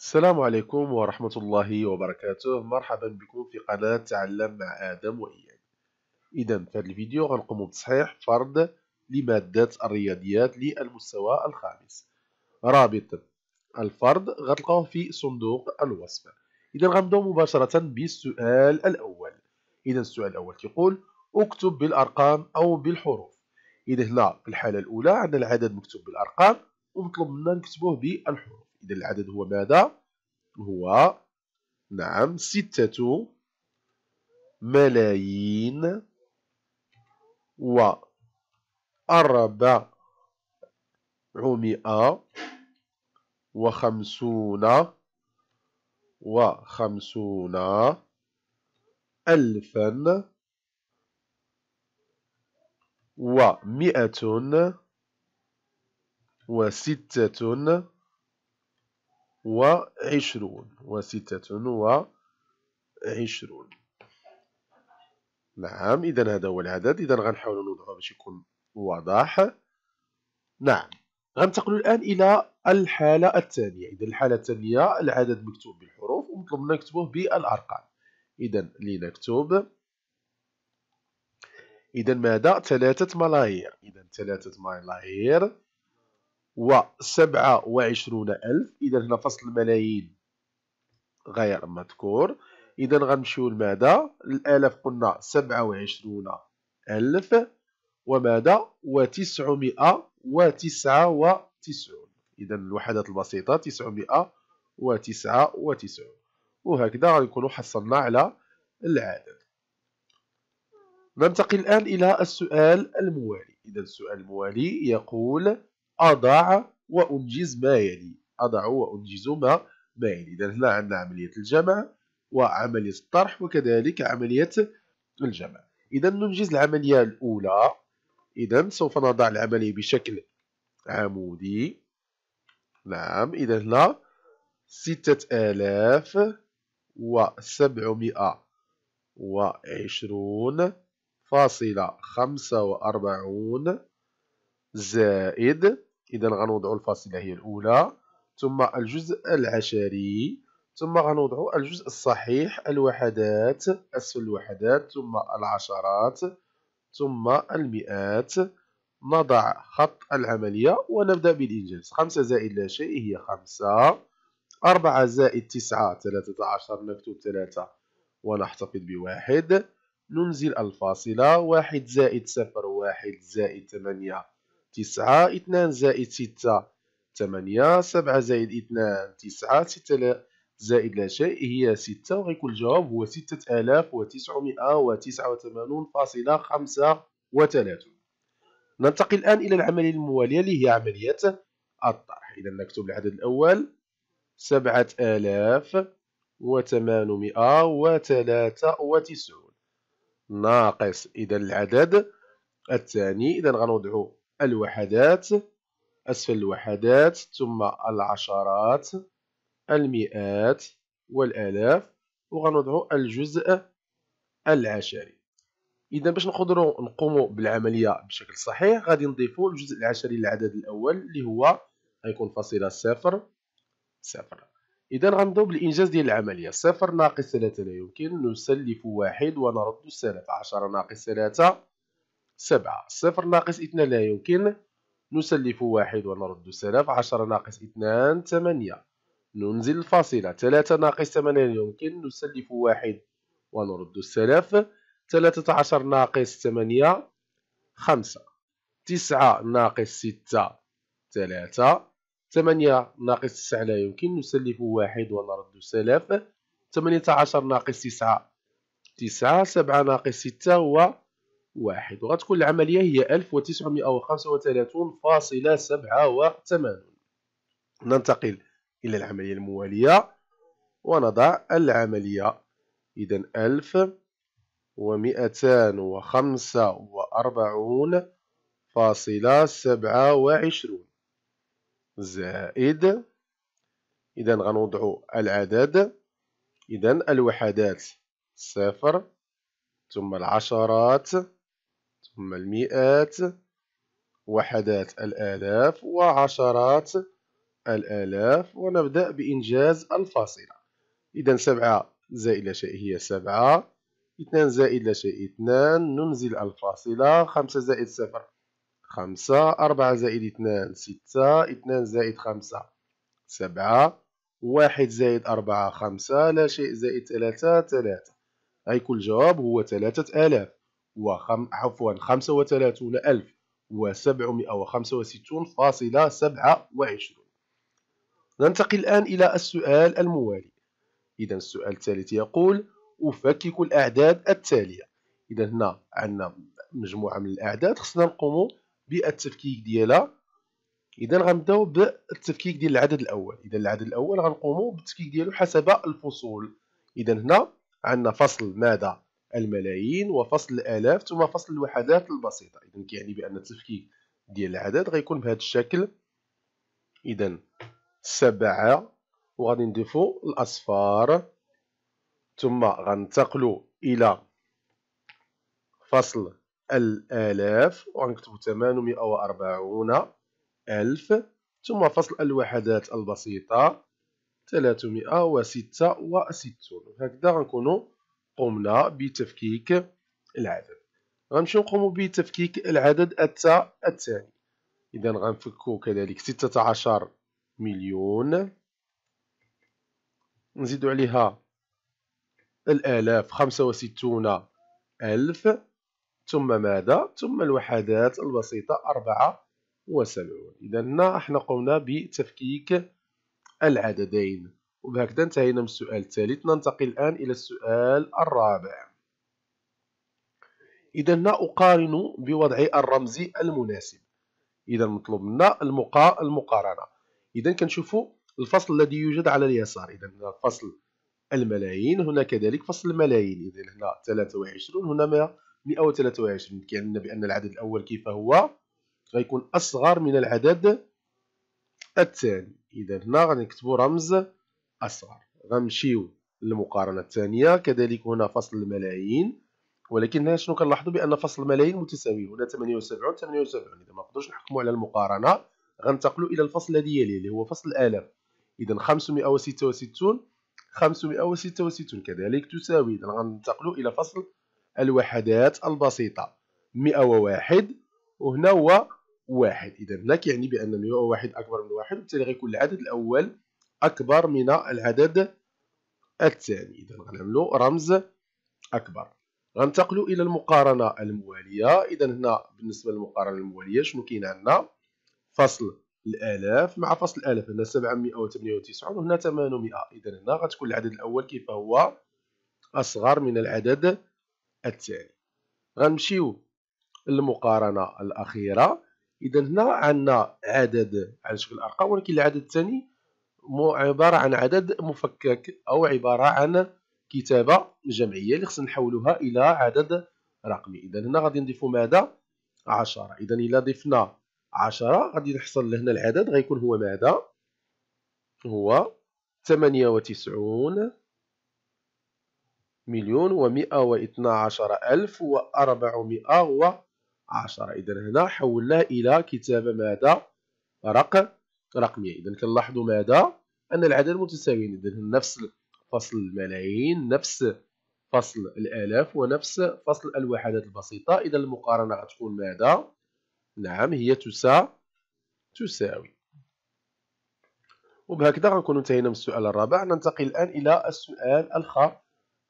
السلام عليكم ورحمة الله وبركاته مرحبا بكم في قناة تعلم مع آدم وإياد إذا في هذا الفيديو غنقوم بتصحيح فرض لمادة الرياضيات للمستوى الخامس رابط الفرض غتلقاوه في صندوق الوصف إذا غنبداو مباشرة بالسؤال الأول إذا السؤال الأول كيقول اكتب بالأرقام أو بالحروف إذا هنا في الحالة الأولى عندنا العدد مكتوب بالأرقام ومطلوب منا نكتبوه بالحروف إذا العدد هو ماذا هو نعم ستة ملايين و عمئة وخمسون وخمسون ألفا ومئة وستة وعشرون وستة وعشرون نعم إذا هذا هو العدد إذا غنحاولو نوضعه باش يكون واضح نعم غنتقلو الآن إلى الحالة الثانية إذا الحالة الثانية العدد مكتوب بالحروف ومطلوب منا نكتبوه بالأرقام إذا لنكتب إذا ماذا ثلاثة ملايير إذا ثلاثة ملايير و سبعة وعشرون ألف إذا هنا فصل الملايين غير مذكور إذا غنمشيو لماذا الآلاف قلنا سبعة وعشرون ألف وماذا وتسعمائة وتسعة وتسعون إذا الوحدات البسيطة تسعمائة وتسعة وتسعون وهكذا غنكونو حصلنا على العدد ننتقل الآن إلى السؤال الموالي إذا السؤال الموالي يقول أضع وأنجز ما يلي أضع وأنجز ما ما يلي إذا هنا عندنا عملية الجمع وعملية الطرح وكذلك عملية الجمع إذا ننجز العملية الأولى إذا سوف نضع العملية بشكل عمودي نعم إذا هنا ستة آلاف وسبعمائة وعشرون فاصلة خمسة وأربعون زائد اذا غنوضعوا الفاصله هي الاولى ثم الجزء العشري ثم غنوضعوا الجزء الصحيح الوحدات اسفل الوحدات ثم العشرات ثم المئات نضع خط العملية ونبدأ بالإنجاز خمسة زائد لا شيء هي خمسة أربعة زائد تسعة ثلاثة عشر نكتب ثلاثة ونحتفظ بواحد ننزل الفاصلة واحد زائد صفر واحد زائد ثمانية تسعة اثنان زائد ستة ثمانية سبعة زائد اثنان تسعة ستة زائد لا شيء هي ستة وغيكون الجواب هو ستة آلاف وتسعمائة وتسعة وثمانون فاصلة خمسة وثلاثون ننتقل الآن إلى العملية الموالية اللي هي عملية الطرح إذا نكتب العدد الأول سبعة آلاف وثمانمائة وثلاثة وتسعون ناقص إذا العدد الثاني إذا غنوضعو الوحدات أسفل الوحدات ثم العشرات المئات والآلاف وغنوضعوا الجزء العشري إذا باش نقدروا نقوموا بالعملية بشكل صحيح غادي نضيفوا الجزء العشري للعدد الأول اللي هو غيكون فاصلة صفر صفر إذا غنبداو بالإنجاز ديال العملية صفر ناقص ثلاثة لا يمكن نسلف واحد ونرد ثلاثة عشرة ناقص ثلاثة سبعة صفر ناقص اثنان لا يمكن نسلف واحد ونرد السلف عشرة ناقص اثنان ثمانية ننزل الفاصلة ثلاثة ناقص ثمانية لا يمكن نسلف واحد ونرد السلف ثلاثة عشر ناقص ثمانية خمسة تسعة ناقص ستة ثلاثة ثمانية ناقص تسعة لا يمكن نسلف واحد ونرد السلف ثمانية عشر ناقص تسعة تسعة سبعة ناقص ستة هو واحد وغتكون العملية هي ألف وخمسة وثلاثون فاصلة سبعة وثمانون ننتقل إلى العملية الموالية ونضع العملية إذا وأربعون فاصلة سبعة وعشرون زائد إذا غنوضع العدد إذا الوحدات صفر ثم العشرات ثم المئات وحدات الآلاف وعشرات الآلاف ونبدأ بإنجاز الفاصلة إذا سبعة زائد لا شيء هي سبعة اثنان زائد لا شيء اثنان ننزل الفاصلة خمسة زائد صفر خمسة أربعة زائد اثنان ستة اثنان زائد خمسة سبعة واحد زائد أربعة خمسة لا شيء زائد ثلاثة ثلاثة أي كل جواب هو ثلاثة آلاف وخم عفوا 35765.27 ننتقل الآن إلى السؤال الموالي إذا السؤال الثالث يقول أفكك الأعداد التالية إذا هنا عندنا مجموعة من الأعداد خصنا نقوم بالتفكيك ديالها إذا غنبداو بالتفكيك ديال العدد الأول إذا العدد الأول غنقوم بالتفكيك ديالو حسب الفصول إذا هنا عندنا فصل ماذا الملايين وفصل الالاف ثم فصل الوحدات البسيطه اذا كيعني بان التفكيك ديال العدد غيكون بهذا الشكل اذا سبعة وغادي نضيفو الاصفار ثم غننتقلوا الى فصل الالاف وغنكتبو 840 الف ثم فصل الوحدات البسيطه 366 وستون هكذا غنكونوا قمنا بتفكيك العدد غنمشيو نقومو بتفكيك العدد التاء الثاني اذا غنفكو كذلك 16 مليون نزيدو عليها الالاف 65 الف ثم ماذا ثم الوحدات البسيطه 74 اذا هنا احنا قمنا بتفكيك العددين وبهكذا انتهينا من السؤال الثالث ننتقل الآن إلى السؤال الرابع إذا هنا أقارن بوضع الرمز المناسب إذا مطلوب منا المقارنة إذا كنشوفوا الفصل الذي يوجد على اليسار إذا هنا فصل الملايين هنا كذلك فصل الملايين إذا هنا 23 هنا 123 كيعني لنا بأن العدد الأول كيف هو غيكون أصغر من العدد الثاني إذا هنا غنكتبوا رمز أصغر غنمشيو للمقارنة الثانية كذلك هنا فصل الملايين ولكن هنا شنو كنلاحظوا بأن فصل الملايين متساوي هنا 78 78 إذا ما نقدروش نحكموا على المقارنة غنتقلوا إلى الفصل الذي يليه اللي هو فصل الآلاف إذا 566 566 كذلك تساوي إذا غنتقلوا إلى فصل الوحدات البسيطة 101 وهنا هو واحد إذا هنا كيعني بأن 101 أكبر من واحد وبالتالي غيكون العدد الأول أكبر من العدد الثاني إذا غنعملو رمز أكبر غنتقلو إلى المقارنة الموالية إذا هنا بالنسبة للمقارنة الموالية شنو كاين عندنا فصل الالاف مع فصل الالاف هنا 798 وهنا 800 اذا هنا غتكون العدد الاول كيف هو اصغر من العدد الثاني غنمشيو للمقارنه الاخيره اذا هنا عندنا عدد على شكل ارقام ولكن العدد الثاني عباره عن عدد مفكك او عباره عن كتابه جمعيه اللي خصنا نحولوها الى عدد رقمي اذا هنا غادي نضيفو ماذا عشرة اذا الا ضفنا عشرة غادي نحصل لهنا العدد غيكون هو ماذا هو وتسعون مليون ومئة واثنا عشر ألف وأربعمائة وعشرة اذا هنا حولناه الى كتابه ماذا رقم رقميه اذا كنلاحظوا ماذا ان العدد متساويين اذا نفس فصل الملايين نفس فصل الالاف ونفس فصل الوحدات البسيطه اذا المقارنه غتكون ماذا نعم هي تسا تساوي وبهكذا غنكون انتهينا من السؤال الرابع ننتقل الان الى السؤال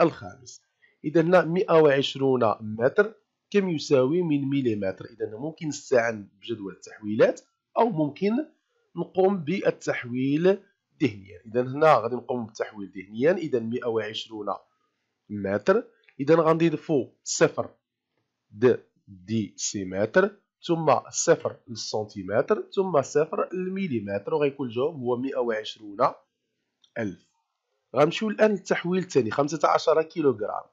الخامس اذا هنا 120 متر كم يساوي من مليمتر اذا ممكن نستعن بجدول التحويلات او ممكن نقوم بالتحويل ذهنيا اذا هنا غادي نقوم بالتحويل ذهنيا اذا 120 متر اذا غنضيفو صفر د ديسيمتر ثم صفر للسنتيمتر ثم صفر للمليمتر وغيكون الجواب هو 120 ألف غنمشيو الآن للتحويل الثاني 15 كيلوغرام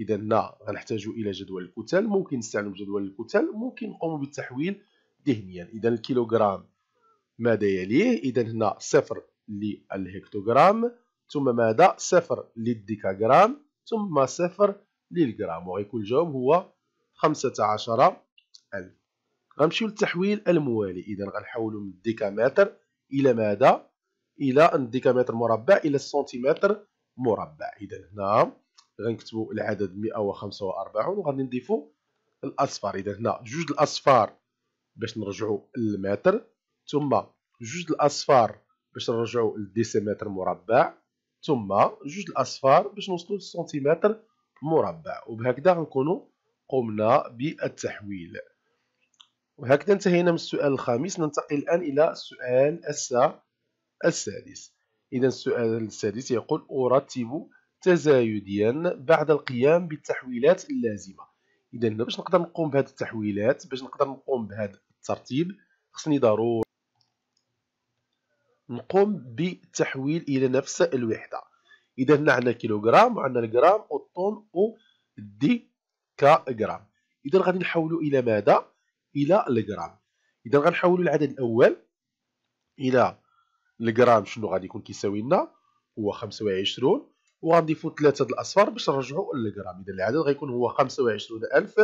إذا هنا غنحتاج إلى جدول الكتل ممكن نستعملو جدول الكتل ممكن نقوم بالتحويل ذهنيا إذا الكيلوغرام ماذا يليه اذا هنا صفر للهكتوغرام ثم ماذا صفر للديكاغرام ثم صفر للجرام وغيكون الجواب هو 15000 غنمشيو للتحويل الموالي اذا غنحولو من الديكامتر الى ماذا الى الديكامتر مربع الى السنتيمتر مربع اذا هنا غنكتبوا العدد 145 وغادي نضيفوا الاصفار اذا هنا جوج الاصفار باش نرجعوا للمتر ثم جوج الاصفار باش نرجعوا للديسيمتر مربع ثم جوج الاصفار باش نوصلوا للسنتيمتر مربع وبهكذا غنكونوا قمنا بالتحويل وهكذا انتهينا من السؤال الخامس ننتقل الآن إلى السؤال السادس إذا السؤال السادس يقول أرتب تزايديا بعد القيام بالتحويلات اللازمة إذا باش نقدر نقوم بهذه التحويلات باش نقدر نقوم بهذا الترتيب خصني ضروري نقوم بالتحويل الى نفس الوحده اذا هنا عندنا الكيلوغرام وعندنا الجرام والطن والدي كجرام اذا غادي نحولوا الى ماذا الى الجرام اذا غنحولوا العدد الاول الى الجرام شنو غادي يكون كيساوي لنا هو 25 وغنضيفوا ثلاثه د الاصفار باش نرجعوا للجرام اذا العدد غيكون هو 25000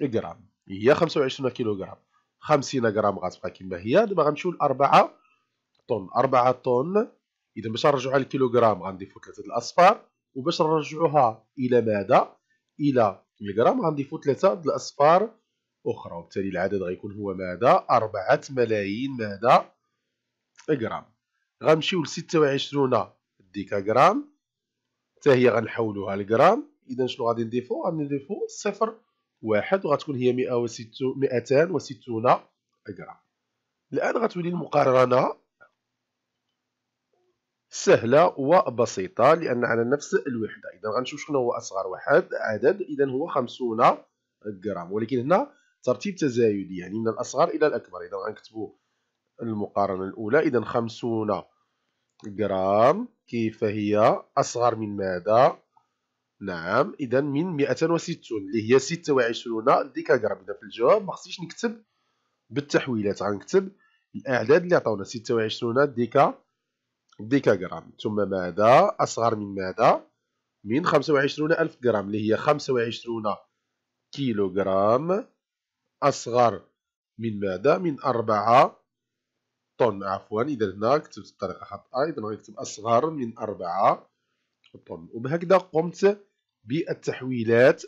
جرام هي 25 كيلوغرام 50 جرام غتبقى كما هي دابا غنمشيو لاربعه طن 4 طن اذا باش نرجعوها للكيلوغرام غنضيفو ثلاثه الاصفار وباش نرجعوها الى ماذا الى الجرام غنضيفو ثلاثه الاصفار اخرى وبالتالي العدد غيكون هو ماذا 4 ملايين ماذا غرام غنمشيو ل 26 ديكا جرام حتى هي غنحولوها لجرام اذا شنو غادي نضيفو غادي نضيفو صفر واحد وغتكون هي 160 260 جرام الان غتولي المقارنه سهلة وبسيطة لأن على نفس الوحدة إذا غنشوف شنو هو أصغر واحد عدد إذا هو 50 غرام ولكن هنا ترتيب تزايدي يعني من الأصغر إلى الأكبر إذا غنكتبو المقارنة الأولى إذا 50 غرام كيف هي أصغر من ماذا؟ نعم إذا من وستون اللي هي 26 غرام إذا في الجواب ما خصنيش نكتب بالتحويلات غنكتب الأعداد اللي عطاونا 26 ديكا ديكاغرام ثم ماذا أصغر من ماذا من 25 ألف غرام اللي هي 25 كيلوغرام أصغر من ماذا من 4 طن عفوا إذا هنا كتبت بطريقة خطأ إذا غنكتب أصغر من 4 طن وبهكذا قمت بالتحويلات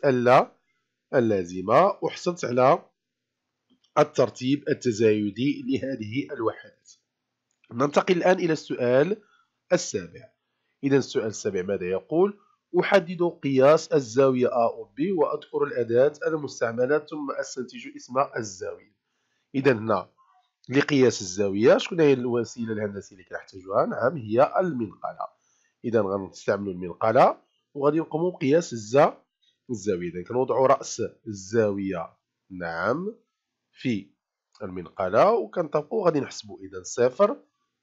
اللازمة وحصلت على الترتيب التزايدي لهذه الوحدات ننتقل الآن إلى السؤال السابع إذا السؤال السابع ماذا يقول؟ أحدد قياس الزاوية A أو B وأذكر الأداة المستعملة ثم أستنتج اسم الزاوية إذا هنا لقياس الزاوية شكون هي الوسيلة الهندسية اللي كنحتاجوها؟ نعم هي المنقلة إذا غنستعملو المنقلة وغادي نقومو بقياس الزا الزاوية إذا كنوضعو رأس الزاوية نعم في المنقلة وكنطبقو غادي نحسبو إذا صفر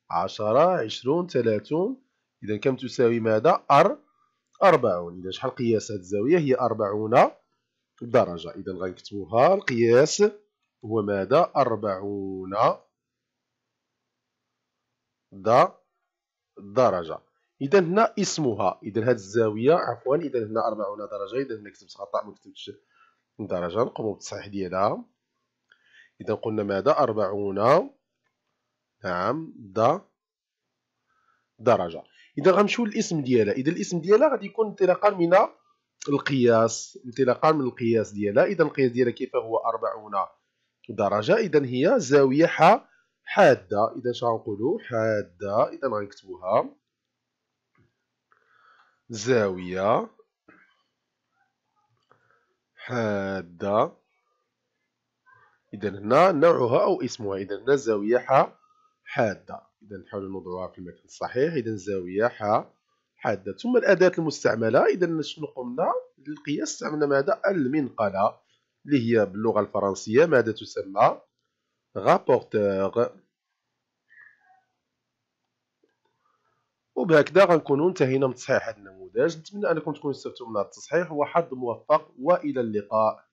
10 20 30 إذا كم تساوي ماذا أر 40 إذا شحال قياس هذه الزاوية هي 40 درجة إذا غنكتبوها القياس هو ماذا 40 د درجة إذا هنا اسمها إذا هذه الزاوية عفوا إذا هنا 40 درجة إذا هنا كتبت خطأ ما كتبتش درجة نقوم بالتصحيح ديالها إذا قلنا ماذا 40 نعم دا درجة إذا غنمشيو للاسم ديالها إذا الاسم ديالها غادي يكون انطلاقا من القياس انطلاقا من القياس ديالها إذا القياس ديالها كيف هو 40 درجة إذا هي زاوية ح حادة إذا شغنقولو غنقولو حادة إذا غنكتبوها زاوية حادة إذا هنا نوعها أو اسمها إذا هنا زاوية ح حادة إذا نحاول نوضعها في المكان الصحيح إذا الزاويه ح حادة ثم الأداة المستعملة إذا شنو قمنا للقياس استعملنا ماذا المنقلة اللي هي باللغة الفرنسية ماذا تسمى رابورتور وبهكذا غنكونوا انتهينا من تصحيح هذا النموذج نتمنى انكم تكونوا استفدتوا من هذا التصحيح وحظ موفق والى اللقاء